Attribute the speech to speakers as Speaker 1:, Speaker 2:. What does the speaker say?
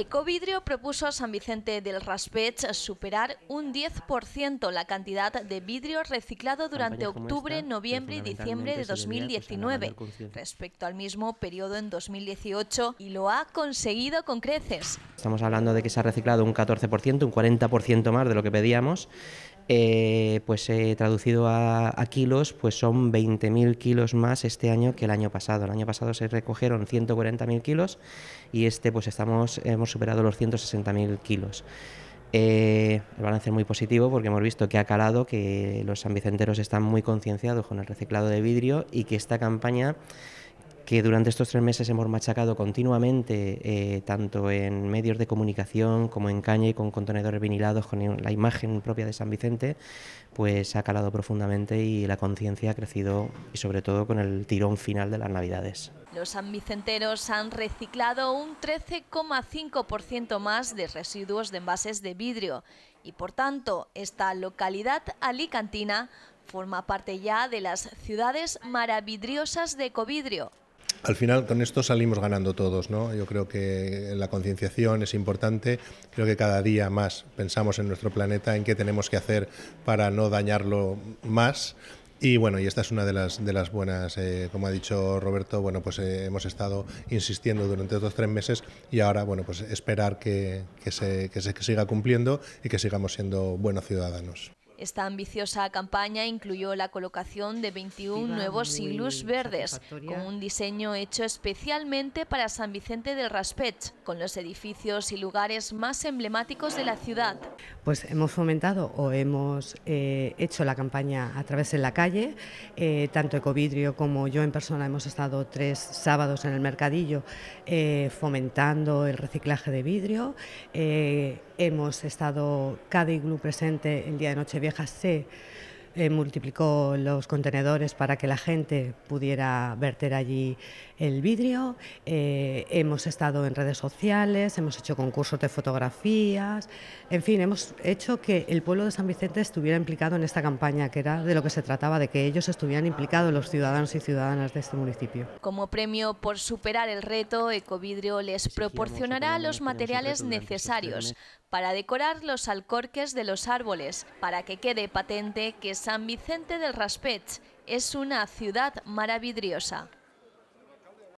Speaker 1: Ecovidrio propuso a San Vicente del Raspech superar un 10% la cantidad de vidrio reciclado durante octubre, noviembre y diciembre de 2019 pues, respecto al mismo periodo en 2018 y lo ha conseguido con creces.
Speaker 2: Estamos hablando de que se ha reciclado un 14%, un 40% más de lo que pedíamos eh, pues he traducido a, kilos, pues son 20.000 kilos más este año que el año pasado. El año pasado se recogieron 140.000 kilos y este pues estamos, hemos superado los 160.000 kilos. Eh, el balance es muy positivo porque hemos visto que ha calado, que los sanvicenteros están muy concienciados con el reciclado de vidrio y que esta campaña que durante estos tres meses hemos machacado continuamente, eh, tanto en medios de comunicación como en caña y con contenedores vinilados, con la imagen propia de San Vicente, pues ha calado profundamente y la conciencia ha crecido, y sobre todo con el tirón final de las Navidades.
Speaker 1: Los sanvicenteros han reciclado un 13,5% más de residuos de envases de vidrio y, por tanto, esta localidad alicantina forma parte ya de las ciudades maravidriosas de Covidrio,
Speaker 3: al final, con esto salimos ganando todos, ¿no? Yo creo que la concienciación es importante. Creo que cada día más pensamos en nuestro planeta, en qué tenemos que hacer para no dañarlo más. Y bueno, y esta es una de las, de las buenas, eh, como ha dicho Roberto, bueno, pues eh, hemos estado insistiendo durante estos tres meses y ahora, bueno, pues esperar que, se, se siga cumpliendo y que sigamos siendo buenos ciudadanos.
Speaker 1: Esta ambiciosa campaña incluyó la colocación de 21 nuevos iglus verdes, con un diseño hecho especialmente para San Vicente del Raspech, con los edificios y lugares más emblemáticos de la ciudad.
Speaker 4: Pues hemos fomentado o hemos eh, hecho la campaña a través de la calle, eh, tanto Ecovidrio como yo en persona hemos estado tres sábados en el mercadillo eh, fomentando el reciclaje de vidrio, hemos estado cada iglú presente el día de Nochevieja eh, multiplicó los contenedores para que la gente pudiera verter allí el vidrio. Eh, hemos estado en redes sociales, hemos hecho concursos de fotografías, en fin, hemos hecho que el pueblo de San Vicente estuviera implicado en esta campaña, que era de lo que se trataba, de que ellos estuvieran implicados, los ciudadanos y ciudadanas de este municipio.
Speaker 1: Como premio por superar el reto, Ecovidrio les proporcionará los materiales este necesarios para decorar los alcorques de los árboles, para que quede patente que San Vicente del Raspech es una ciudad maravillosa.